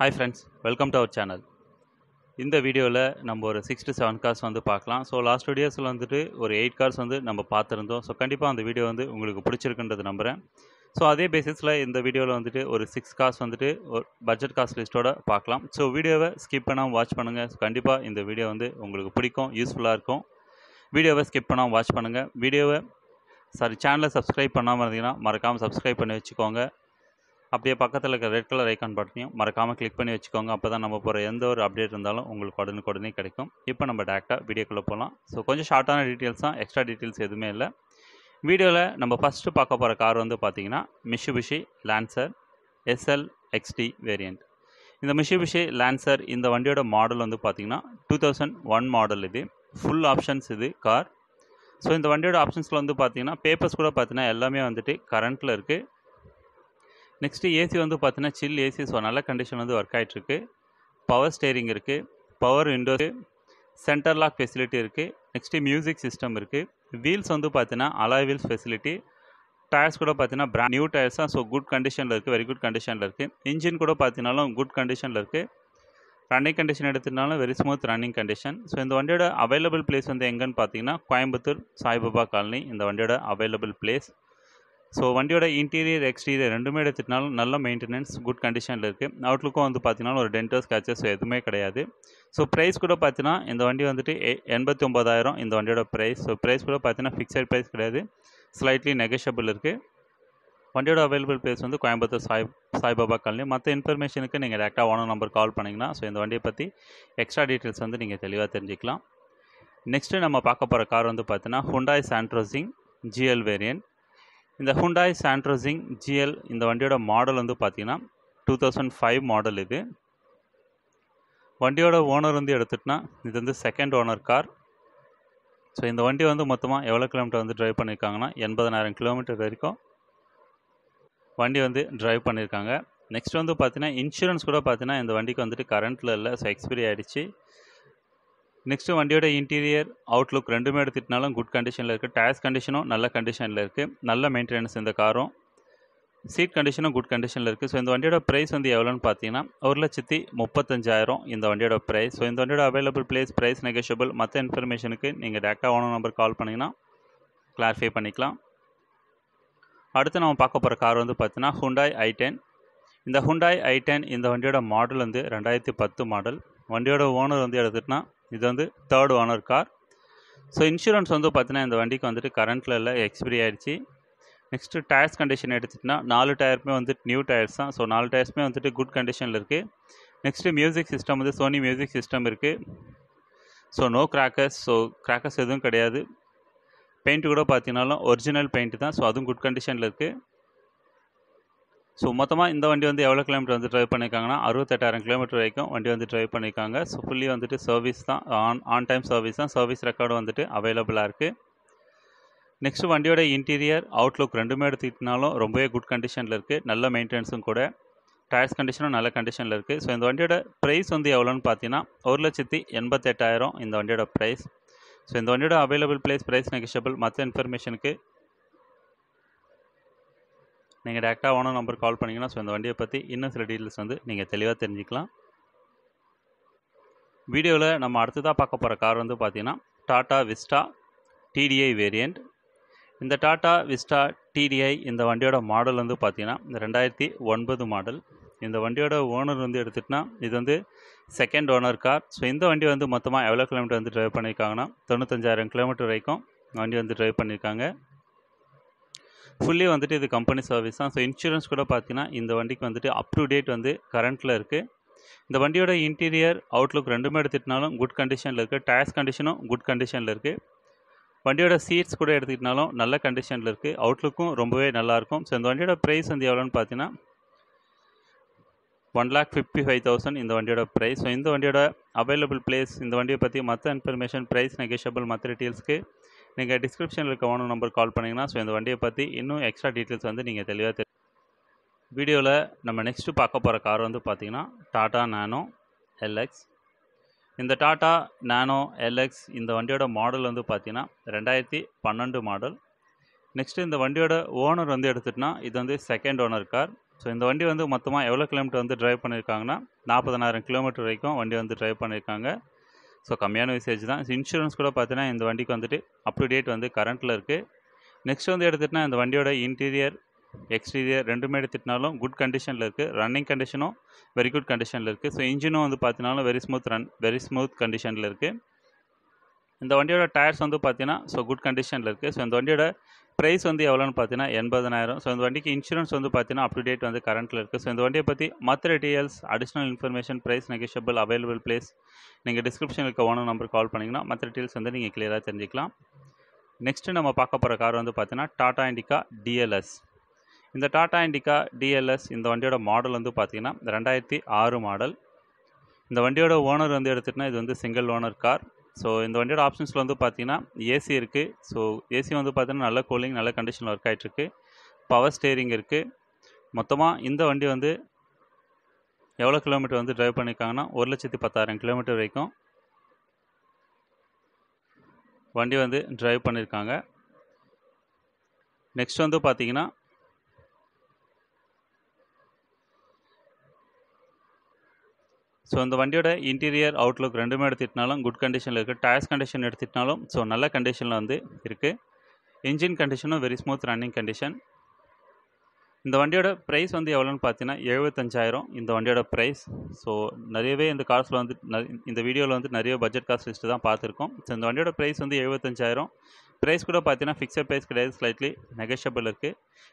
hi friends welcome to our channel இந்த வீடியோவில் நம்ம ஒரு சிக்ஸ் டு செவன் கார்ஸ் வந்து பார்க்கலாம் ஸோ லாஸ்ட் வீடியோஸில் வந்துட்டு ஒரு எயிட் கார்ஸ் வந்து நம்ம பார்த்துருந்தோம் ஸோ கண்டிப்பாக அந்த வீடியோ வந்து உங்களுக்கு பிடிச்சிருக்குன்றது நம்புகிறேன் ஸோ அதே பேசிஸில் இந்த வீடியோவில் வந்துட்டு ஒரு சிக்ஸ் கார்ஸ் வந்துட்டு ஒரு பட்ஜெட் காஸ்ட் லிஸ்ட்டோட பார்க்கலாம் ஸோ வீடியோவை ஸ்கிப் பண்ணாமல் வாட்ச் பண்ணுங்கள் கண்டிப்பாக இந்த வீடியோ வந்து உங்களுக்கு பிடிக்கும் யூஸ்ஃபுல்லாக இருக்கும் வீடியோவை ஸ்கிப் பண்ணாமல் வாட்ச் பண்ணுங்கள் வீடியோவை சாரி சேனலை சப்ஸ்கிரைப் பண்ணாமல் இருந்தீங்கன்னா மறக்காமல் சப்ஸ்கிரைப் பண்ணி வச்சுக்கோங்க அப்படியே பக்கத்தில் இருக்க ரெட் கலர் ஐக்கான் பட்டனையும் மறக்காமல் கிளிக் பண்ணி வச்சுக்கோங்க அப்போ தான் நம்ம போகிற எந்த ஒரு அப்டேட் இருந்தாலும் உங்களுக்கு உடனே உடனே கிடைக்கும் இப்போ நம்ம டேரெக்டாக வீடியோக்குள்ளே போகலாம் ஸோ கொஞ்சம் ஷார்ட்டான டீட்டெயில்ஸ் தான் எக்ஸ்ட்ரா டீட்டெயில்ஸ் எதுவுமே இல்லை வீடியோவில் நம்ம ஃபஸ்ட்டு பார்க்க போகிற கார் வந்து பார்த்திங்கன்னா Mitsubishi Lancer SL XT variant இந்த மிஷிபிஷி லான்சர் இந்த வண்டியோட மாடல் வந்து பார்த்திங்கன்னா டூ தௌசண்ட் ஒன் மாடல் இது ஃபுல் ஆப்ஷன்ஸ் இது கார் ஸோ இந்த வண்டியோட ஆப்ஷன்ஸில் வந்து பார்த்திங்கன்னா பேப்பர்ஸ் கூட பார்த்திங்கன்னா எல்லாமே வந்துட்டு கரண்ட்டில் இருக்குது நெக்ஸ்ட்டு ஏசி வந்து பார்த்தீங்கன்னா சில் ஏசி ஸோ நல்ல கண்டிஷன் வந்து ஒர்க் ஆகிட்டுருக்கு பவர் ஸ்டேரிங் இருக்குது power windows centre lock facility இருக்குது நெக்ஸ்ட்டு மியூசிக் சிஸ்டம் இருக்குது வீல்ஸ் வந்து பார்த்தீங்கன்னா அலாய் வீல்ஸ் ஃபெசிலிட்டி டயர்ஸ் கூட பார்த்தீங்கன்னா பிராண்ட் நியூ டயர்ஸ் தான் ஸோ குட் கண்டிஷனில் இருக்குது வெரி குட் கண்டிஷனில் இருக்குது இன்ஜின் கூட பார்த்தீங்கனாலும் குட் கண்டிஷனில் இருக்குது ரன்னிங் கண்டிஷன் எடுத்துனாலும் very smooth running condition so இந்த வண்டியோட அவைலபிள் பிளேஸ் வந்து எங்கேன்னு பார்த்தீங்கன்னா கோயம்புத்தூர் சாய்பாபா காலனி இந்த வண்டியோட அவைலபிள் பிளேஸ் ஸோ வண்டியோட இன்டீரியர் எக்ஸ்டீரியர் ரெண்டுமே எடுத்துட்டாலும் நல்ல மெயின்டெனன்ஸ் குட் கண்டிஷனில் இருக்குது அவுட்லுக்கும் வந்து பார்த்தீங்கன்னா ஒரு டென்டர் ஸ்கேச்சஸ் எதுவுமே கிடையாது ஸோ ப்ரைஸ் கூட பார்த்தீங்கன்னா இந்த வண்டி வந்துட்டு எண்பத்தி ஒம்பதாயிரம் இந்த வண்டியோட ப்ரைஸ் ஸோ ப்ரைஸ் கூட பார்த்தீங்கன்னா ஃபிக்ஸட் ப்ரைஸ் கிடையாது ஸ்லைட்லி நெகஷபிள் இருக்குது வண்டியோட அவைலபிள் ப்ளேஸ் வந்து கோயம்புத்தூர் சாய் சாய்பாபா காலனி மற்ற இன்ஃபர்மேஷனுக்கு நீங்கள் டேரெக்டாக ஓனர் நம்பர் கால் பண்ணிங்கன்னா ஸோ இந்த வண்டியை பற்றி எக்ஸ்ட்ரா டீட்டெயில்ஸ் வந்து நீங்கள் தெளிவாக தெரிஞ்சுக்கலாம் நெக்ஸ்ட்டு நம்ம பார்க்க போகிற கார் வந்து பார்த்தீங்கன்னா ஹுண்டாய் சாண்ட்ரோசிங் ஜிஎல் வேரியன்ட் இந்த ஹுண்டாய் சாண்ட்ரோசிங் ஜிஎல் இந்த வண்டியோட மாடல் வந்து பார்த்தீங்கன்னா டூ தௌசண்ட் ஃபைவ் மாடல் இது வண்டியோட ஓனர் வந்து எடுத்துகிட்டோன்னா இது வந்து செகண்ட் ஓனர் கார் ஸோ இந்த வண்டி வந்து மொத்தமாக எவ்வளோ கிலோமீட்டர் வந்து ட்ரைவ் பண்ணியிருக்காங்கன்னா எண்பதனாயிரம் கிலோமீட்டர் வரைக்கும் வண்டி வந்து ட்ரைவ் பண்ணியிருக்காங்க நெக்ஸ்ட் வந்து பார்த்தீங்கன்னா இன்சூரன்ஸ் கூட பார்த்தீங்கன்னா இந்த வண்டிக்கு வந்துட்டு கரண்ட்டில் இல்லை ஸோ எக்ஸ்பிரி ஆகிடுச்சு நெக்ஸ்ட்டு வண்டியோட இன்டீரியர் அவுட்லுக் ரெண்டுமே எடுத்துகிட்டனாலும் குட் கண்டிஷனில் இருக்குது டயர்ஸ் கண்டிஷனும் நல்ல கண்டிஷனில் இருக்குது நல்ல மெயின்டெனன்ஸ் இந்த காரும் சீட் கண்டிஷனும் குட் கண்டிஷனில் இருக்குது ஸோ இந்த வண்டியோட ப்ரைஸ் வந்து எவ்வளோன்னு பார்த்தீங்கன்னா ஒரு லட்சத்தி முப்பத்தஞ்சாயிரம் இந்த வண்டியோட ப்ரைஸ் ஸோ இந்த வண்டியோட அவைலபிள் ப்ளேஸ் ப்ரைஸ் நெகோஷியபிள் மற்ற இன்ஃபர்மேஷனுக்கு நீங்கள் டேரெக்டாக ஓனர் நம்பர் கால் பண்ணிங்கன்னா கிளாரிஃபை பண்ணிக்கலாம் அடுத்து நம்ம பார்க்க போகிற கார் வந்து பார்த்தீங்கன்னா ஹுண்டாய் ஐ டென் இந்த ஹுண்டாய் ஐ டென் இந்த வண்டியோட மாடல் வந்து ரெண்டாயிரத்தி பத்து மாடல் வண்டியோட ஓனர் வந்து எடுத்துகிட்டனா இது வந்து third owner car so insurance வந்து பார்த்தீங்கன்னா இந்த வண்டிக்கு வந்துட்டு கரண்ட்டில் இல்லை எக்ஸ்பிரி ஆகிடுச்சு நெக்ஸ்ட்டு டயர்ஸ் கண்டிஷன் எடுத்துகிட்டிங்கன்னா நாலு டயருமே வந்துட்டு நியூ டயர்ஸ் தான் ஸோ நாலு டயர்ஸுமே வந்துட்டு குட் கண்டிஷனில் இருக்குது நெக்ஸ்ட்டு மியூசிக் சிஸ்டம் வந்து சோனி மியூசிக் சிஸ்டம் இருக்குது so no crackers so crackers எதுவும் கிடையாது பெயிண்ட்டு கூட பார்த்தீங்கன்னாலும் ஒரிஜினல் பெயிண்ட்டு தான் ஸோ அதுவும் குட் கண்டிஷனில் இருக்குது ஸோ மொத்தமாக இந்த வண்டி வந்து எவ்வளோ கிலோமீட்டர் வந்து ட்ரைவ் பண்ணியிருக்காங்கன்னா அறுபத்தெட்டாயிரம் கிலோமீட்டர் வரைக்கும் வண்டி வந்து ட்ரைவ் பண்ணியிருக்காங்க ஸோ ஃபுல்லி வந்துட்டு சர்வீஸ் தான் ஆன் ஆன் டைம் சர்வீஸ் தான் சர்வீஸ் ரெக்கார்டு வந்துட்டு அவைலபிளாக இருக்குது நெக்ஸ்ட் வண்டியோட இன்டீரியர் அவுட்லுக் ரெண்டுமே எடுத்துக்கிட்டாலும் ரொம்பவே குட் கண்டிஷனில் இருக்குது நல்ல மெயின்டெனன்ஸும் கூட டயர்ஸ் கண்டிஷனும் நல்ல கண்டிஷனில் இருக்குது ஸோ இந்த வண்டியோட ப்ரைஸ் வந்து எவ்வளோன்னு பார்த்தீங்கன்னா ஒரு லட்சத்தி எண்பத்தெட்டாயிரம் இந்த வண்டியோட ப்ரைஸ் ஸோ இந்த வண்டியோட அவைலபிள் ப்ளேஸ் ப்ரைஸ் நெகிஷபிள் மற்ற இன்ஃபர்மேஷனுக்கு நீங்கள் டேரெக்டாக ஓனர் நம்பர் கால் பண்ணிங்கன்னா ஸோ இந்த வண்டியை பற்றி இன்னும் சில டீட்டெயில்ஸ் வந்து நீங்கள் தெளிவாக தெரிஞ்சுக்கலாம் வீடியோவில் நம்ம அடுத்ததாக பார்க்க போகிற கார் வந்து பார்த்திங்கன்னா டாட்டா விஸ்டா டிடிஐ வேரியண்ட் இந்த டாட்டா விஸ்டா டிடிஐ இந்த வண்டியோட மாடல் வந்து பார்த்திங்கன்னா இந்த ரெண்டாயிரத்தி ஒன்பது மாடல் இந்த வண்டியோட ஓனர் வந்து எடுத்துகிட்டினா இது வந்து செகண்ட் ஓனர் கார் ஸோ இந்த வண்டி வந்து மொத்தமாக எவ்வளோ கிலோமீட்டர் வந்து ட்ரைவ் பண்ணியிருக்காங்கன்னா தொண்ணூத்தஞ்சாயிரம் கிலோமீட்டர் வரைக்கும் வண்டி வந்து ட்ரைவ் பண்ணியிருக்காங்க ஃபுல்லி வந்துட்டு இது கம்பெனி சர்வீஸ் தான் ஸோ இன்சூரன்ஸ் கூட பார்த்தீங்கன்னா இந்த வண்டிக்கு வந்துட்டு அப் டு டேட் வந்து கரண்ட்டில் இருக்குது இந்த வண்டியோட இன்டீரியர் அவுட்லுக் ரெண்டுமே எடுத்துகிட்டாலும் குட் கண்டிஷனில் இருக்குது டயர்ஸ் கண்டிஷனும் குட் கண்டிஷனில் இருக்குது வண்டியோட சீட்ஸ் கூட எடுத்துக்கிட்டாலும் நல்ல கண்டிஷனில் இருக்குது அவுட்லுக்கும் ரொம்பவே நல்லாயிருக்கும் ஸோ இந்த வண்டியோட ப்ரைஸ் வந்து எவ்வளோன்னு பார்த்தீங்கன்னா one lakh fifty five thousand இந்த வண்டியோட ப்ரைஸ் ஸோ இந்த வண்டியோட அவைலபிள் பிளேஸ் இந்த வண்டியை பற்றி மற்ற இன்ஃபர்மேஷன் ப்ரைஸ் நெகேஷபிள் மற்ற டீட்டெயில்ஸ்க்கு நீங்கள் டிஸ்கிரிப்ஷனில் இருக்க ஓனர் நம்பர் கால் பண்ணிங்கன்னா ஸோ இந்த வண்டியை பற்றி இன்னும் எக்ஸ்ட்ரா டீட்டெயில்ஸ் வந்து நீங்கள் தெளிவாக தெரியும் வீடியோவில் நம்ம நெக்ஸ்ட்டு பார்க்க போகிற கார் வந்து பார்த்திங்கன்னா டாட்டா நானோ எல்எக்ஸ் இந்த டாட்டா நானோ எல்எக்ஸ் இந்த வண்டியோட மாடல் வந்து பார்த்திங்கன்னா ரெண்டாயிரத்தி பன்னெண்டு மாடல் நெக்ஸ்ட்டு இந்த வண்டியோட ஓனர் வந்து எடுத்துகிட்டோன்னா இது வந்து செகண்ட் ஓனர் கார் ஸோ இந்த வண்டி வந்து மொத்தமாக எவ்வளோ கிலோமீட்டர் வந்து ட்ரைவ் பண்ணியிருக்காங்கன்னா நாற்பதனாயிரம் கிலோமீட்டர் வரைக்கும் வண்டி வந்து ட்ரைவ் பண்ணியிருக்காங்க ஸோ கம்மியான யூசேஜ் தான் இன்சூரன்ஸ் கூட பார்த்தீங்கன்னா இந்த வண்டிக்கு வந்துட்டு அப் டு டேட் வந்து கரண்ட்டில் இருக்குது நெக்ஸ்ட் வந்து எடுத்துகிட்டா இந்த வண்டியோட இன்டீரியர் எக்ஸ்டீரியர் ரெண்டுமே எடுத்துகிட்டாலும் குட் கண்டிஷனில் இருக்குது ரன்னிங் கண்டிஷனும் வெரி குட் கண்டிஷனில் இருக்குது ஸோ இன்ஜினும் வந்து பார்த்தினாலும் very smooth run very smooth கண்டிஷனில் இருக்குது இந்த வண்டியோட டயர்ஸ் வந்து பார்த்தீங்கன்னா ஸோ குட் கண்டிஷனில் இருக்குது ஸோ இந்த வண்டியோட ப்ரைஸ் வந்து எவ்வளோன்னு பார்த்தீங்கன்னா எண்பதனாயிரம் ஸோ இந்த வண்டிக்கு இன்சூரன்ஸ் வந்து பார்த்தீங்கன்னா அப்டேட் வந்து கரண்ட்டில் இருக்குது ஸோ இந்த வண்டியை பற்றி மற்ற details additional information price negotiable available place நீங்கள் டிஸ்கிரிப்ஷனில் இருக்க ஓனர் நம்பர் கால் பண்ணிங்கன்னா மற்ற டீட்டெயில்ஸ் வந்து நீங்கள் கிளியராக தெரிஞ்சிக்கலாம் நெக்ஸ்ட்டு நம்ம பார்க்க போகிற கார் வந்து பார்த்தீங்கன்னா டாடா இண்டிகா டிஎல்எஸ் இந்த டாடா இண்டிகா டிஎல்எஸ் இந்த வண்டியோட மாடல் வந்து பார்த்திங்கன்னா ரெண்டாயிரத்தி ஆறு மாடல் இந்த வண்டியோட ஓனர் வந்து எடுத்துகிட்டிங்கன்னா இது வந்து சிங்கிள் ஓனர் கார் ஸோ இந்த வண்டியோட ஆப்ஷன்ஸில் வந்து பார்த்தீங்கன்னா ஏசி இருக்குது ஸோ ஏசி வந்து பார்த்தீங்கன்னா நல்ல கூலிங் நல்ல கண்டிஷனில் ஒர்க் ஆகிட்டுருக்கு பவர் ஸ்டேரிங் இருக்குது மொத்தமாக இந்த வண்டி வந்து எவ்வளோ கிலோமீட்டர் வந்து ட்ரைவ் பண்ணியிருக்காங்கன்னா ஒரு லட்சத்தி பத்தாயிரம் கிலோமீட்டர் வரைக்கும் வண்டி வந்து ட்ரைவ் பண்ணியிருக்காங்க நெக்ஸ்ட் வந்து பார்த்தீங்கன்னா ஸோ இந்த வண்டியோட இன்டீரியர் அவுட்லுக் ரெண்டுமே எடுத்துக்கிட்டாலும் குட் கண்டிஷனில் இருக்குது டயர்ஸ் கண்டிஷன் எடுத்துக்கிட்டாலும் ஸோ நல்ல கண்டிஷனில் வந்து இருக்குது இன்ஜின் கண்டிஷனும் வெரி ஸ்மூத் ரன்னிங் கண்டிஷன் இந்த வண்டியோட ப்ரைஸ் வந்து எவ்வளோன்னு பார்த்தீங்கன்னா எழுபத்தஞ்சாயிரம் இந்த வண்டியோட ப்ரைஸ் ஸோ நிறையவே இந்த கார்ஸில் வந்து இந்த வீடியோவில் வந்து நிறைய பட்ஜெட் காஸ்ட் லிஸ்ட்டு தான் பார்த்துருக்கோம் ஸோ இந்த வண்டியோட ப்ரைஸ் வந்து எழுபத்தஞ்சாயிரம் ப்ரைஸ் கூட பார்த்தீங்கன்னா ஃபிக்ஸட் ப்ரைஸ் கிடையாது ஸ்லைட்லி நெகஷியபிள் இருக்குது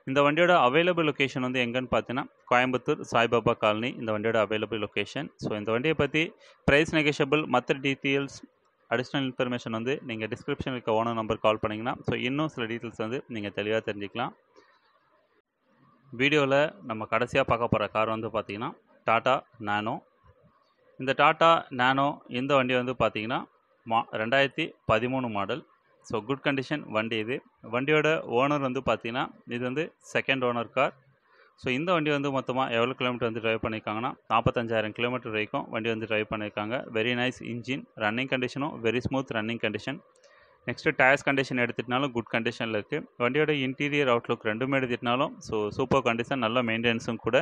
இந்த வண்டியோட அவைலபிள் லொக்கேஷன் வந்து எங்கேன்னு பார்த்தீங்கன்னா கோயம்புத்தூர் சாய்பாபா காலனி இந்த வண்டியோட அவைலபிள் லொக்கேஷன் ஸோ இந்த வண்டியை பற்றி ப்ரைஸ் நெகஷியபிள் மற்ற டீட்டெயில்ஸ் அடிஷ்னல் இன்ஃபர்மேஷன் வந்து நீங்கள் டிஸ்கிரிப்ஷன் இருக்க ஓனர் நம்பர் கால் பண்ணிங்கன்னா ஸோ இன்னும் சில டீட்டெயில்ஸ் வந்து நீங்கள் தெளிவாக தெரிஞ்சுக்கலாம் வீடியோவில் நம்ம கடைசியாக பார்க்க போகிற கார் வந்து பார்த்திங்கன்னா டாட்டா நேனோ இந்த டாட்டா நேனோ இந்த வண்டி வந்து பார்த்திங்கன்னா மா ரெண்டாயிரத்தி பதிமூணு மாடல் ஸோ குட் கண்டிஷன் வண்டி இது வண்டியோட ஓனர் வந்து பார்த்தீங்கன்னா இது வந்து செகண்ட் ஓனர் கார் ஸோ இந்த வண்டி வந்து மொத்தமாக எவ்வளோ கிலோமீட்டர் வந்து ட்ரைவ் பண்ணியிருக்காங்கன்னா நாற்பத்தஞ்சாயிரம் கிலோமீட்டர் வரைக்கும் வண்டி வந்து ட்ரைவ் பண்ணியிருக்காங்க வெரி நைஸ் இன்ஜின் ரன்னிங் கண்டிஷனும் very smooth running condition next tyres condition எடுத்துட்டாலும் குட் கண்டிஷனில் இருக்குது வண்டியோட இன்டீரியர் அவுட்லுக் ரெண்டுமே எடுத்துட்டினாலும் ஸோ சூப்பர் கண்டிஷன் நல்ல மெயின்டெனன்ஸும் கூட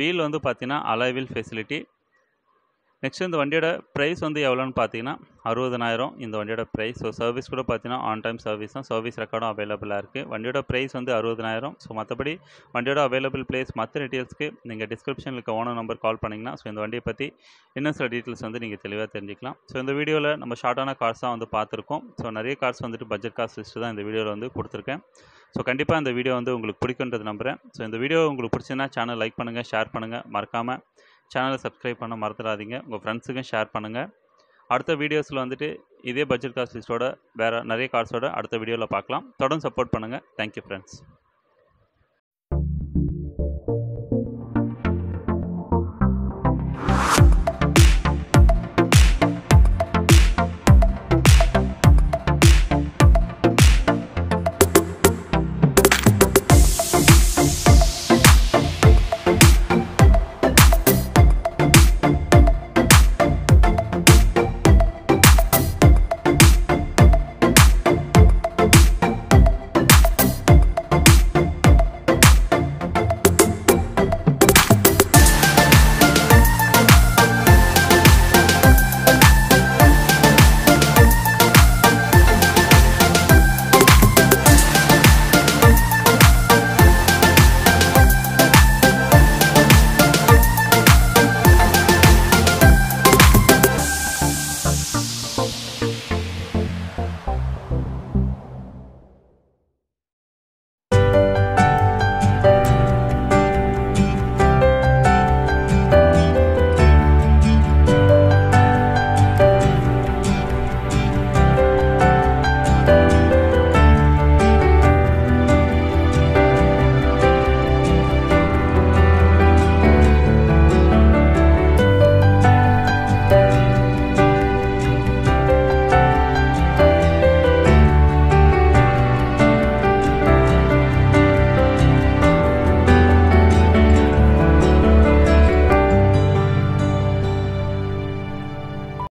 வீல் வந்து பார்த்தீங்கன்னா அலைவில் வீல் ஃபெசிலிட்டி நெக்ஸ்ட் இந்த வண்டியோட ப்ரைஸ் வந்து எவ்வளோன்னு பார்த்தீங்கன்னா அறுபதனாயிரம் இந்த வண்டியோட ப்ரைஸ் ஸோ சர்வீஸ் கூட பார்த்தீங்கன்னா ஆன் டைம் சர்வீஸ் தான் சர்வீஸ் ரெக்கார்டும் அவைலபிளாக இருக்குது வண்டியோட ப்ரைஸ் வந்து அறுபதனாயிரம் ஸோ மற்றபடி வண்டியோட அவைலபிள் ப்ளேஸ் மற்ற டீட்டெயில்ஸ்க்கு நீங்கள் டிஸ்கிரிப்ஷனில் இருக்க ஓனர் நம்பர் கால் பண்ணிங்கன்னா ஸோ இந்த வண்டியை பற்றி இன்னும் சில டீட்டெயில்ஸ் வந்து நீங்கள் தெளிவாக தெரிஞ்சிக்கலாம் ஸோ இந்த வீடியோவில் நம்ம ஷார்ட்டான கார்ஸ் தான் வந்து பார்த்துருக்கோம் ஸோ நிறைய கார்ஸ் வந்துட்டு பட்ஜெட் கார்ஸ் லிஸ்ட்டு தான் இந்த வீடியோவில் வந்து கொடுத்துருக்கேன் ஸோ கண்டிப்பாக இந்த வீடியோ வந்து உங்களுக்கு பிடிக்குன்றது நம்புகிறேன் ஸோ இந்த வீடியோ உங்களுக்கு பிடிச்சதுன்னா சேனல் லைக் பண்ணுங்கள் ஷேர் பண்ணுங்கள் மறக்காமல் சேனலை சப்ஸ்கிரைப் பண்ண மறத்துடாதீங்க உங்கள் ஃப்ரெண்ட்ஸுக்கும் ஷேர் பண்ணுங்கள் அடுத்த வீடியோஸில் வந்துட்டு இதே பட்ஜெட் கார்ஸ் லிஸ்ட்டோட வேறு நிறைய கார்ஸோட அடுத்த வீடியோவில் பார்க்கலாம் தொடர்ந்து சப்போர்ட் பண்ணுங்கள் தேங்க்யூ ஃப்ரெண்ட்ஸ்